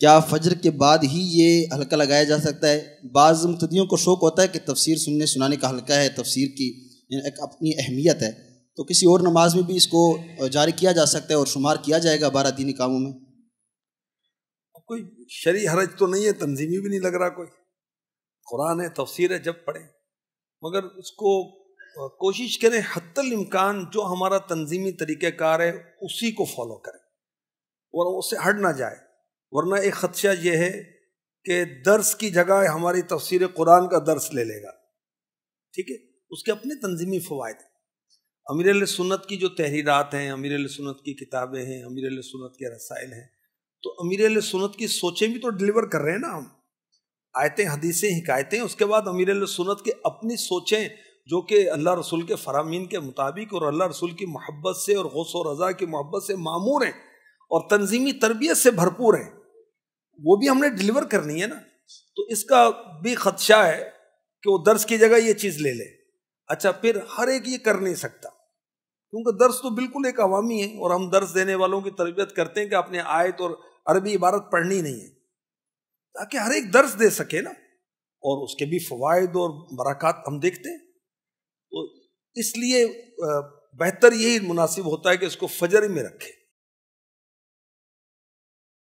क्या फजर के बाद ही ये हल्का लगाया जा सकता है बाज़ मुतदियों को शौक़ होता है कि तफसीर सुनने सुनाने का हल्का है तफसीर की एक अपनी अहमियत है तो किसी और नमाज में भी इसको जारी किया जा सकता है और शुमार किया जाएगा बारह दीनी कामों में कोई शरी हरज तो नहीं है तंजीमी भी नहीं लग रहा कोई कुरान है तफसीर है जब पढ़े मगर उसको कोशिश करें हत्तल इम्कान जो हमारा तंजीमी तरीक़ार है उसी को फॉलो करें और उससे हट ना जाए वरना एक ख़दशा यह है कि दर्स की जगह हमारी तफसीर कुरान का दर्स ले लेगा ठीक है उसके अपने तंजीमी फ़वाद अमीर सुन्नत की जो तहरीरत हैं अमीर सुन्नत की किताबें हैं अमीर सुन्नत के रसायल हैं तो अमीर सुन्नत की सोचें भी तो डिलीवर कर रहे हैं ना हम आयतें हदीसें हिकायतें उसके बाद अमीर सुन्नत के अपनी सोचें जो कि अल्लाह रसूल के फरामीन के मुताबिक और अल्लाह रसूल की मोहब्बत से और गौस व रज़ा की मोहब्बत से मामूर हैं और तंजीमी तरबियत से भरपूर हैं वो भी हमने डिलीवर करनी है ना तो इसका भी खदशा है कि वो दर्ज की जगह ये चीज़ ले ले अच्छा फिर हर एक ये कर नहीं सकता क्योंकि दर्ज तो बिल्कुल एक अवामी है और हम दर्ज देने वालों की तरबियत करते हैं कि आपने आयत और अरबी इबारत पढ़नी नहीं है ताकि हर एक दर्ज दे सके ना और उसके भी फ़वाद और बरक़ात हम देखते हैं तो इसलिए बेहतर यही मुनासिब होता है कि इसको फजर में रखें